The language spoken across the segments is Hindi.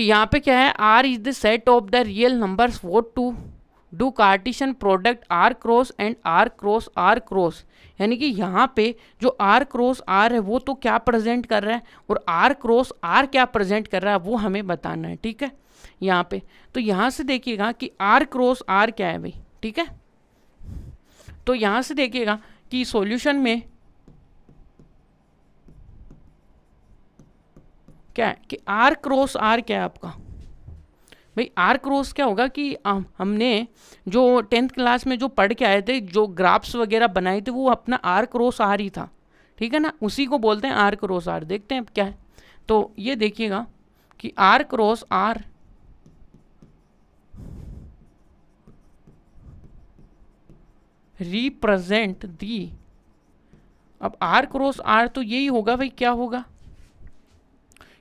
कि यहाँ पे क्या है R is the set of the real numbers what to do Cartesian product R cross and R cross R cross यानी कि यहाँ पे जो आर क्रॉस आर है वो तो क्या प्रेजेंट कर रहा है और आर क्रॉस आर क्या प्रेजेंट कर रहा है वो हमें बताना है ठीक है यहाँ पे तो यहाँ से देखिएगा कि आर क्रॉस आर क्या है भाई ठीक है तो यहाँ से देखिएगा कि सॉल्यूशन में क्या है कि आर क्रॉस आर क्या है आपका भाई आर क्रॉस क्या होगा कि हमने जो टेंथ क्लास में जो पढ़ के आए थे जो ग्राफ्स वगैरह बनाए थे वो अपना आर क्रॉस आर ही था ठीक है ना उसी को बोलते हैं आर क्रॉस आर देखते हैं अब क्या है तो ये देखिएगा कि R cross R represent the अब आर क्रॉस आर तो यही होगा भाई क्या होगा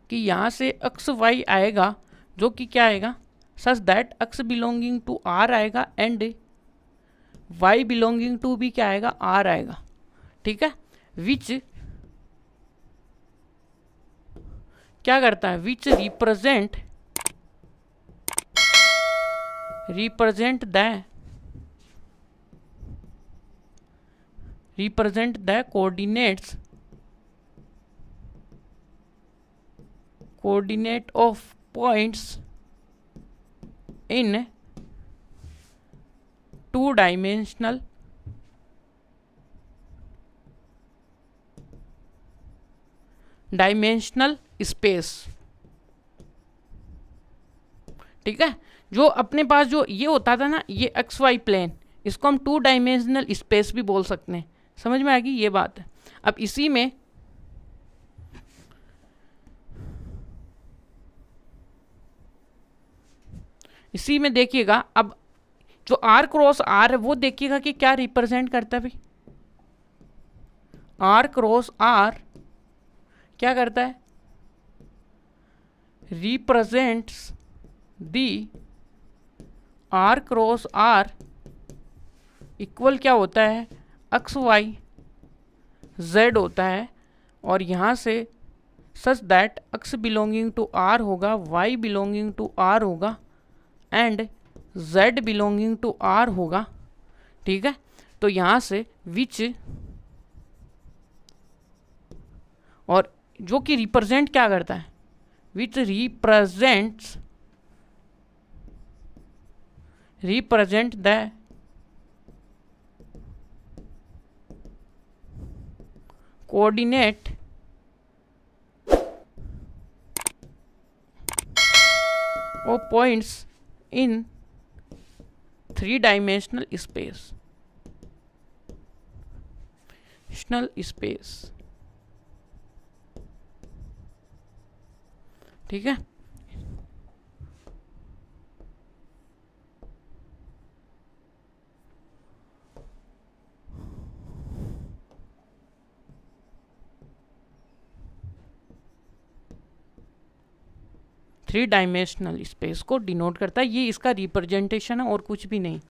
कि यहाँ से अक्स वाई आएगा जो कि क्या आएगा such that X belonging to R आएगा एंड वाई बिलोंगिंग टू भी क्या आएगा आर आएगा ठीक है विच क्या करता है which represent represent the represent the coordinates coordinate of points in two dimensional dimensional space ठीक है जो अपने पास जो ये होता था ना ये एक्स वाई प्लेन इसको हम टू डायमेंशनल स्पेस भी बोल सकते हैं समझ में आ गई ये बात है अब इसी में इसी में देखिएगा अब जो आर क्रॉस आर है वो देखिएगा कि क्या रिप्रेजेंट करता है भाई आर क्रॉस आर क्या करता है represents the R cross R equal क्या होता है एक्स वाई जेड होता है और यहाँ से such that X belonging to R होगा वाई बिलोंगिंग टू आर होगा and z belonging to r होगा ठीक है तो यहाँ से विच और जो कि रिप्रेजेंट क्या करता है which represents represent the coordinate of points in three dimensional space शनल स्पेस ठीक है थ्री डायमेंशनल स्पेस को डिनोट करता है ये इसका रिप्रेजेंटेशन है और कुछ भी नहीं